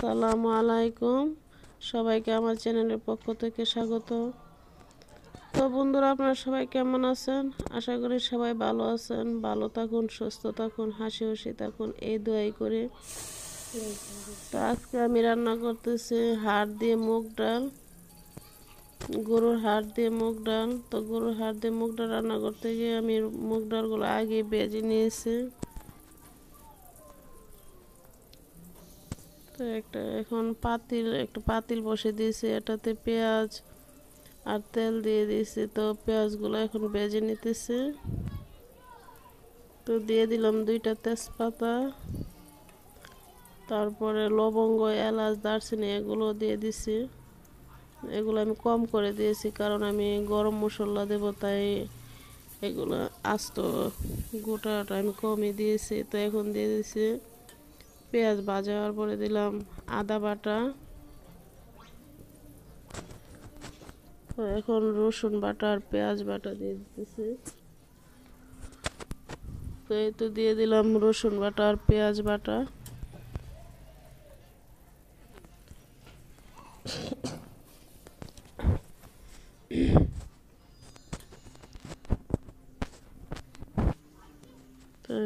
আসসালামু আলাইকুম সবাইকে আমার চ্যানেলের পক্ষ থেকে স্বাগত তো বন্ধুরা আপনারা সবাই কেমন আছেন আশা করি সবাই ভালো আছেন ভালো থাকুন সুস্থ থাকুন হাসি হাসি থাকুন এই দোয়াই করে তো আজকে আমি রান্না করতেছি হাড় দিয়ে মুগ ডাল গরুর হাড় দিয়ে মুগ ডাল তো গরুর হাড় দিয়ে মুগ ডাল রান্না করতে গিয়ে আমি মুগ ডালগুলো আগে বেজে নিয়েছি তো একটা এখন পাতিল একটা পাতিল বসে দিয়েছি এটাতে পেঁয়াজ আর তেল দিয়ে দিয়েছি তো পেঁয়াজগুলো এখন বেজে নিতেছে তো দিয়ে দিলাম দুইটা তেজপাতা তারপরে লবঙ্গ এলাচ দারচিনি এগুলো দিয়ে দিছি এগুলো আমি কম করে দিয়েছি কারণ আমি গরম মশলা দেব তাই এগুলো আস্ত গোটাটা আমি কমই দিয়েছি তো এখন দিয়ে দিছি পেঁয়াজ ভাজা হওয়ার পরে দিলাম আদা বাটা এখন রসুন বাটা আর পেঁয়াজ বাটা দিয়ে দিতেছি তো এই তো দিয়ে দিলাম রসুন বাটা আর পেঁয়াজ বাটা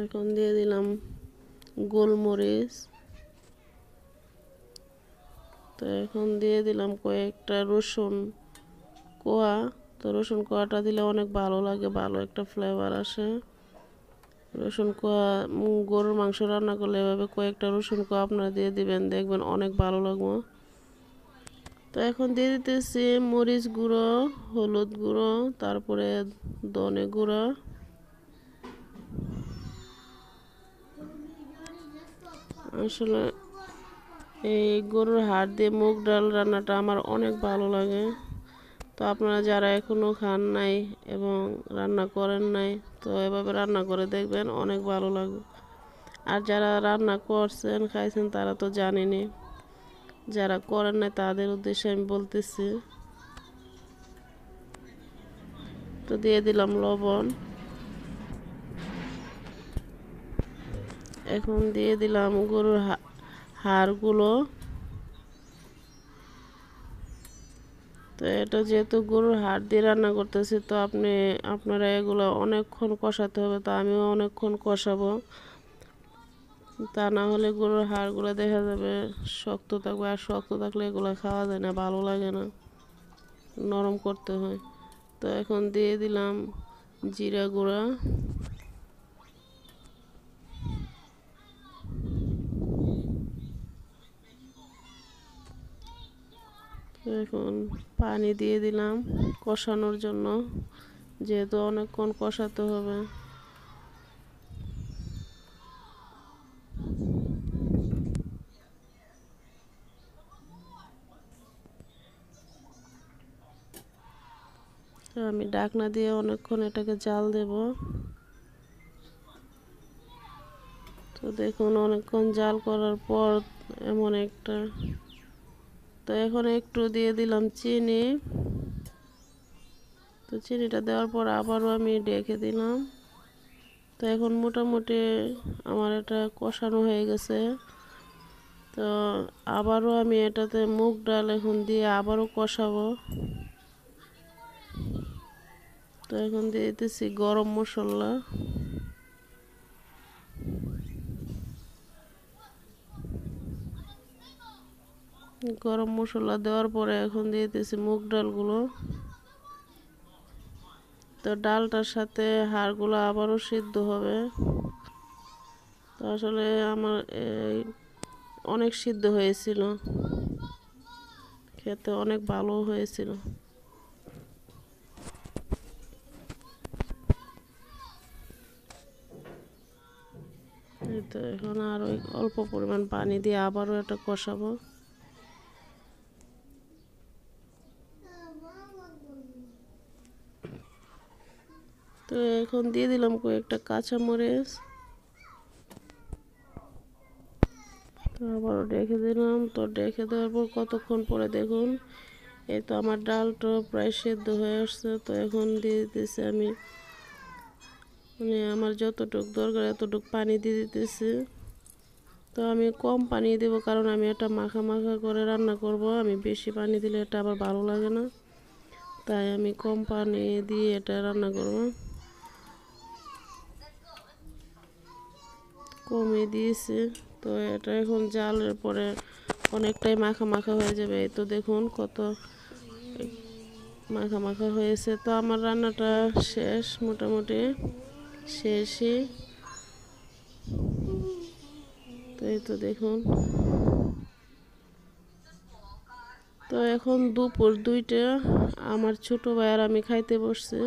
এখন দিয়ে দিলাম গোলমরিচ তো এখন দিয়ে দিলাম কয়েকটা রসুন কোয়া তো রসুন কোয়াটা দিলে অনেক ভালো লাগে ভালো একটা ফ্লেভার আসে রসুন কোয়া গরুর মাংস রান্না করলে এভাবে কয়েকটা রসুন কোয়া আপনারা দিয়ে দিবেন দেখবেন অনেক ভালো লাগবো তো এখন দিয়ে দিতেছি মরিচ গুঁড়ো হলুদ গুঁড়ো তারপরে ধনে গুঁড়ো আসলে এই গরুর হাড় দিয়ে মুগ ডাল রান্নাটা আমার অনেক ভালো লাগে তো আপনারা যারা এখনও খান নাই এবং রান্না করেন নাই তো এভাবে রান্না করে দেখবেন অনেক ভালো লাগবে আর যারা রান্না করছেন খাইছেন তারা তো জানেনি যারা করেন নাই তাদের উদ্দেশ্যে আমি বলতেছি তো দিয়ে দিলাম লবণ এখন দিয়ে দিলাম গরুর হাড়গুলো তো এটা যেহেতু গরুর হাড় দিয়ে রান্না করতেছি তো আপনি আপনারা এগুলো অনেকক্ষণ কষাতে হবে তো আমিও অনেকক্ষণ কষাবো তা না হলে গরুর হাড়গুলো দেখা যাবে শক্ত থাকবে আর শক্ত থাকলে এগুলো খাওয়া যায় না ভালো লাগে না নরম করতে হয় তো এখন দিয়ে দিলাম জিরা গুঁড়া এখন পানি দিয়ে দিলাম কষানোর জন্য যেহেতু অনেকক্ষণ কষাতে হবে আমি ডাকনা দিয়ে অনেকক্ষণ এটাকে জাল দেব তো দেখুন অনেকক্ষণ জাল করার পর এমন একটা তো এখন একটু দিয়ে দিলাম চিনি তো চিনিটা দেওয়ার পর আবারও আমি ডেকে দিলাম তো এখন মোটামুটি আমার এটা কষানো হয়ে গেছে তো আবারও আমি এটাতে মুগ ডাল এখন দিয়ে আবারও কষাবো তো এখন দিয়ে দিতেছি গরম মশলা গরম মশলা দেওয়ার পরে এখন দিয়ে দিয়েছি মুগ ডালগুলো তো ডালটার সাথে হাড়গুলো আবারও সিদ্ধ হবে তো আসলে আমার এই অনেক সিদ্ধ হয়েছিল খেতে অনেক ভালো হয়েছিল তো এখন আর ওই অল্প পরিমাণ পানি দিয়ে আবারও এটা কষাবো তো এখন দিয়ে দিলাম কয়েকটা কাঁচামরিচ তো আবারও ডেকে দিলাম তো ডেকে দেওয়ার পর কতক্ষণ পরে দেখুন এই তো আমার ডালটা প্রায় সেদ্ধ হয়ে আসছে তো এখন দিয়ে দিতেছি আমি মানে আমার যতটুক দরকার এতটুক পানি দিয়ে দিতেছি তো আমি কম পানি দেব কারণ আমি এটা মাখা মাখা করে রান্না করব আমি বেশি পানি দিলে এটা আবার ভালো লাগে না তাই আমি কম পানি দিয়ে এটা রান্না করব কমিয়ে দিয়েছে তো এটা এখন জালের পরে অনেকটাই মাখা মাখা হয়ে যাবে এই তো দেখুন কত মাখা মাখা হয়েছে তো আমার রান্নাটা শেষ মোটামুটি শেষই তো এই তো দেখুন তো এখন দুপুর দুইটা আমার ছোটো ভাই আর আমি খাইতে বসছে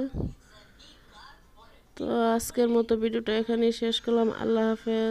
তো আজকের মতো ভিডিওটা এখানেই শেষ করলাম আল্লাহ হাফেজ